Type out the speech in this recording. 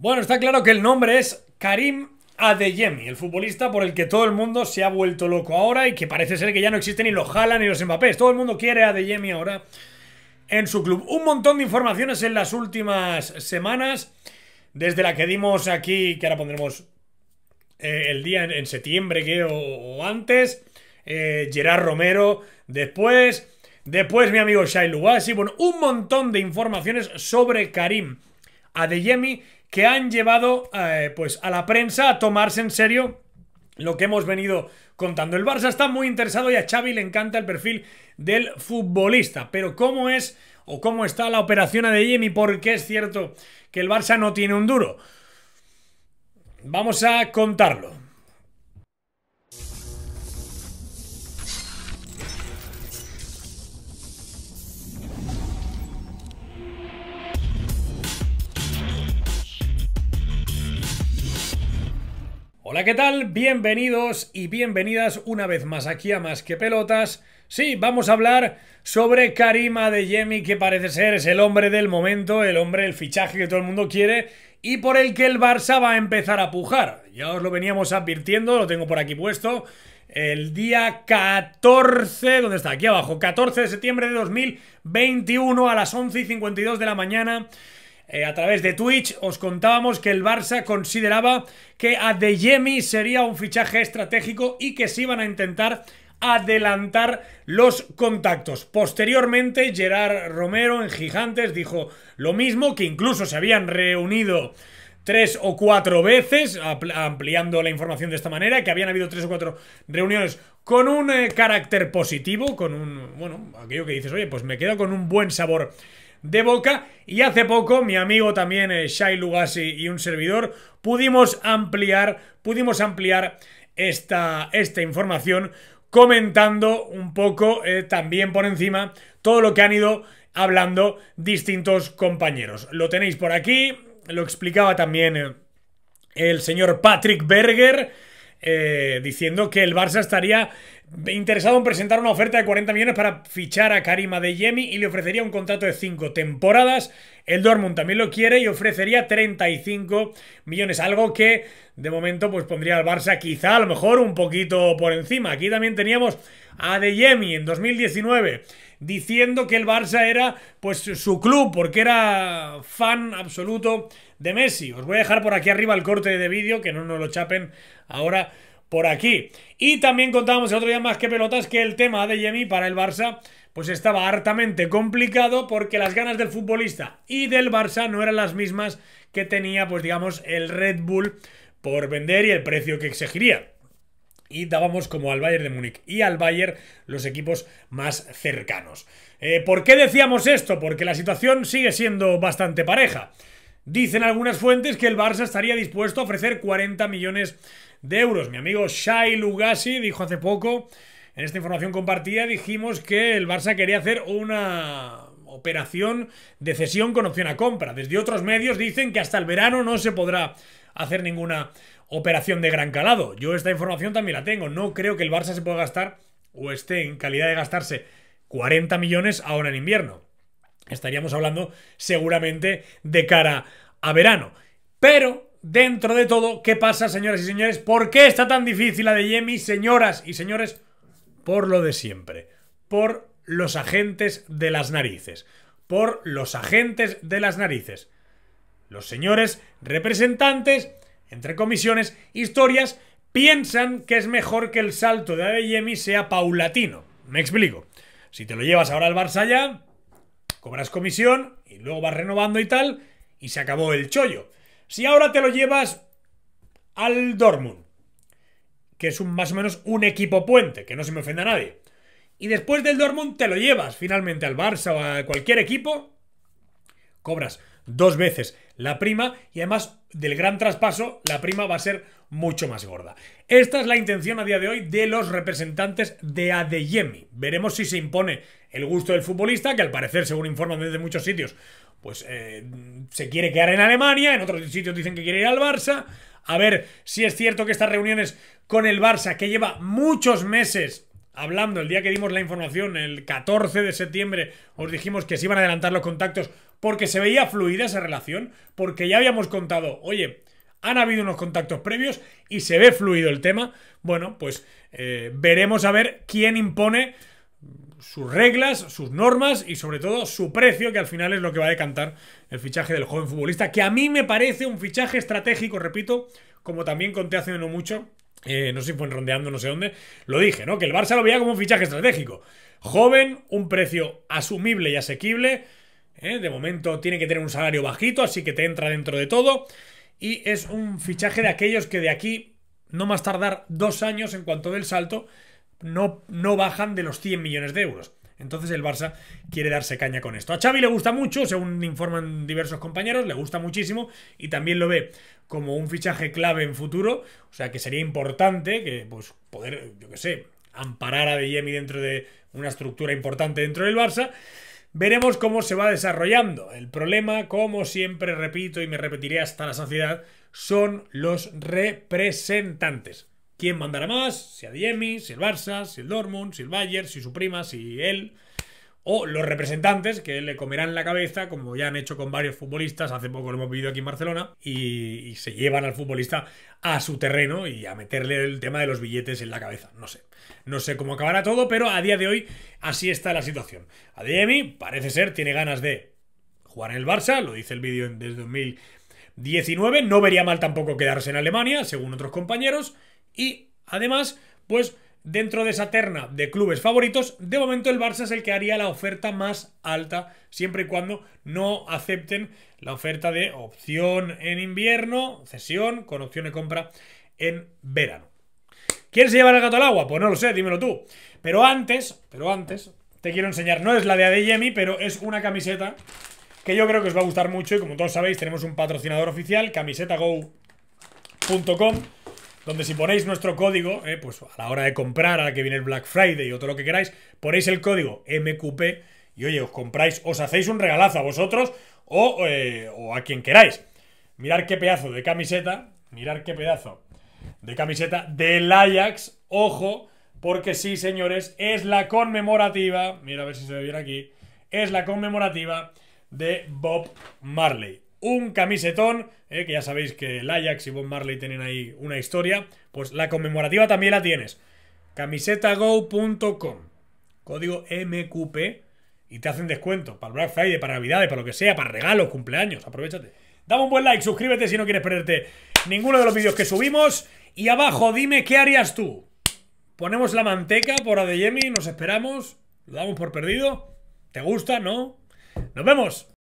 Bueno, está claro que el nombre es Karim Adeyemi, el futbolista por el que todo el mundo se ha vuelto loco ahora y que parece ser que ya no existe ni los jalan ni los Mbappés. Todo el mundo quiere a Adeyemi ahora en su club. Un montón de informaciones en las últimas semanas, desde la que dimos aquí, que ahora pondremos eh, el día en, septiembre que, o, antes, eh, Gerard Romero después, después mi amigo Shai Lubasi. Bueno, un montón de informaciones sobre Karim Adeyemi que han llevado eh, pues a la prensa a tomarse en serio lo que hemos venido contando. El Barça está muy interesado y a Xavi le encanta el perfil del futbolista, pero cómo es o cómo está la operación de y por qué es cierto que el Barça no tiene un duro. Vamos a contarlo. Hola, ¿qué tal? Bienvenidos y bienvenidas una vez más aquí a Más que Pelotas. Sí, vamos a hablar sobre Karim Adeyemi, que parece ser es el hombre del momento, el hombre, el fichaje que todo el mundo quiere y por el que el Barça va a empezar a pujar. Ya os lo veníamos advirtiendo, lo tengo por aquí puesto. El día 14, ¿dónde está? Aquí abajo, 14 de septiembre de 2021 a las 11 y 52 de la mañana. Eh, a través de Twitch, os contábamos que el Barça consideraba que Adeyemi sería un fichaje estratégico y que se iban a intentar adelantar los contactos. Posteriormente, Gerard Romero en Gigantes dijo lo mismo, que incluso se habían reunido tres o cuatro veces, ampliando la información de esta manera, que habían habido tres o cuatro reuniones con un eh, carácter positivo, con un, bueno, aquello que dices, oye, pues me quedo con un buen sabor de Boca. Y hace poco, mi amigo también, eh, Shai Lugasi y un servidor, pudimos ampliar, pudimos ampliar esta, esta información comentando un poco eh, también por encima todo lo que han ido hablando distintos compañeros. Lo tenéis por aquí, lo explicaba también eh, el señor Patrick Berger, eh, diciendo que el Barça estaría interesado en presentar una oferta de 40 millones para fichar a de Adeyemi y le ofrecería un contrato de 5 temporadas. El Dortmund también lo quiere y ofrecería 35 millones, algo que de momento pues pondría al Barça quizá a lo mejor un poquito por encima. Aquí también teníamos a Adeyemi en 2019 diciendo que el Barça era pues su club porque era fan absoluto de Messi. Os voy a dejar por aquí arriba el corte de vídeo que no nos lo chapen ahora por aquí. Y también contábamos el otro día más que pelotas que el tema de Yemi para el Barça pues estaba hartamente complicado porque las ganas del futbolista y del Barça no eran las mismas que tenía pues digamos el Red Bull por vender y el precio que exigiría. Y dábamos como al Bayern de Múnich y al Bayern los equipos más cercanos. Eh, ¿Por qué decíamos esto? Porque la situación sigue siendo bastante pareja. Dicen algunas fuentes que el Barça estaría dispuesto a ofrecer 40 millones de euros. Mi amigo Shai Lugasi dijo hace poco, en esta información compartida, dijimos que el Barça quería hacer una operación de cesión con opción a compra. Desde otros medios dicen que hasta el verano no se podrá hacer ninguna operación de gran calado. Yo esta información también la tengo. No creo que el Barça se pueda gastar o esté en calidad de gastarse 40 millones ahora en invierno. Estaríamos hablando seguramente de cara a verano. Pero, dentro de todo, ¿qué pasa, señoras y señores? ¿Por qué está tan difícil la de Yemi, señoras y señores? Por lo de siempre. Por los agentes de las narices. Por los agentes de las narices. Los señores representantes, entre comisiones, historias, piensan que es mejor que el salto de Adeyemi sea paulatino. Me explico. Si te lo llevas ahora al Barça ya, cobras comisión y luego vas renovando y tal, y se acabó el chollo. Si ahora te lo llevas al Dortmund, que es un, más o menos un equipo puente, que no se me ofenda a nadie, y después del Dortmund te lo llevas finalmente al Barça o a cualquier equipo, cobras dos veces la prima y además del gran traspaso la prima va a ser mucho más gorda. Esta es la intención a día de hoy de los representantes de Adeyemi. Veremos si se impone el gusto del futbolista, que al parecer, según informan desde muchos sitios, pues eh, se quiere quedar en Alemania, en otros sitios dicen que quiere ir al Barça. A ver si es cierto que estas reuniones con el Barça, que lleva muchos meses hablando, el día que dimos la información, el 14 de septiembre, os dijimos que se iban a adelantar los contactos porque se veía fluida esa relación, porque ya habíamos contado, oye, han habido unos contactos previos y se ve fluido el tema. Bueno, pues eh, veremos a ver quién impone sus reglas, sus normas y sobre todo su precio, que al final es lo que va a decantar el fichaje del joven futbolista, que a mí me parece un fichaje estratégico, repito, como también conté hace no mucho, eh, no sé si fue en rondeando, no sé dónde, lo dije, ¿no? Que el Barça lo veía como un fichaje estratégico. Joven, un precio asumible y asequible, ¿eh? De momento tiene que tener un salario bajito, así que te entra dentro de todo. Y es un fichaje de aquellos que de aquí, no más tardar dos años en cuanto del salto, no, no bajan de los 100 millones de euros. Entonces el Barça quiere darse caña con esto. A Xavi le gusta mucho, según informan diversos compañeros, le gusta muchísimo y también lo ve como un fichaje clave en futuro, o sea que sería importante que pues poder, yo qué sé, amparar a De dentro de una estructura importante dentro del Barça. Veremos cómo se va desarrollando. El problema, como siempre repito y me repetiré hasta la saciedad, son los representantes. ¿Quién mandará más? Si Diemi, si el Barça, si el Dortmund, si el Bayern, si su prima, si él o los representantes que le comerán la cabeza, como ya han hecho con varios futbolistas, hace poco lo hemos vivido aquí en Barcelona, y, se llevan al futbolista a su terreno y a meterle el tema de los billetes en la cabeza. No sé, no sé cómo acabará todo, pero a día de hoy así está la situación. Adeyemi parece ser, tiene ganas de jugar en el Barça, lo dice el vídeo desde 2019, no vería mal tampoco quedarse en Alemania, según otros compañeros, y además, pues Dentro de esa terna de clubes favoritos, de momento el Barça es el que haría la oferta más alta, siempre y cuando no acepten la oferta de opción en invierno, cesión con opción de compra en verano. ¿Quién se lleva el gato al agua? Pues no lo sé, dímelo tú. Pero antes, pero antes, te quiero enseñar, no es la de Adeyemi, pero es una camiseta que yo creo que os va a gustar mucho y como todos sabéis tenemos un patrocinador oficial, camisetago.com donde si ponéis nuestro código, eh, pues a la hora de comprar, a la que viene el Black Friday y todo lo que queráis, ponéis el código MQP y oye, os compráis, os hacéis un regalazo a vosotros eh, o, a quien queráis. Mirar qué pedazo de camiseta, mirar qué pedazo de camiseta del Ajax, ojo, porque sí, señores, es la conmemorativa, mira a ver si se ve bien aquí, es la conmemorativa de Bob Marley un camisetón, eh, que ya sabéis que el Ajax y Bob Marley tienen ahí una historia, pues la conmemorativa también la tienes. Camisetago.com, código MQP, y te hacen descuento para el Black Friday, para Navidades, para lo que sea, para regalos, cumpleaños, aprovechate. Dame un buen like, suscríbete si no quieres perderte ninguno de los vídeos que subimos. Y abajo, dime qué harías tú. Ponemos la manteca por Adeyemi, nos esperamos, lo damos por perdido. ¿Te gusta? ¿No? ¡Nos vemos!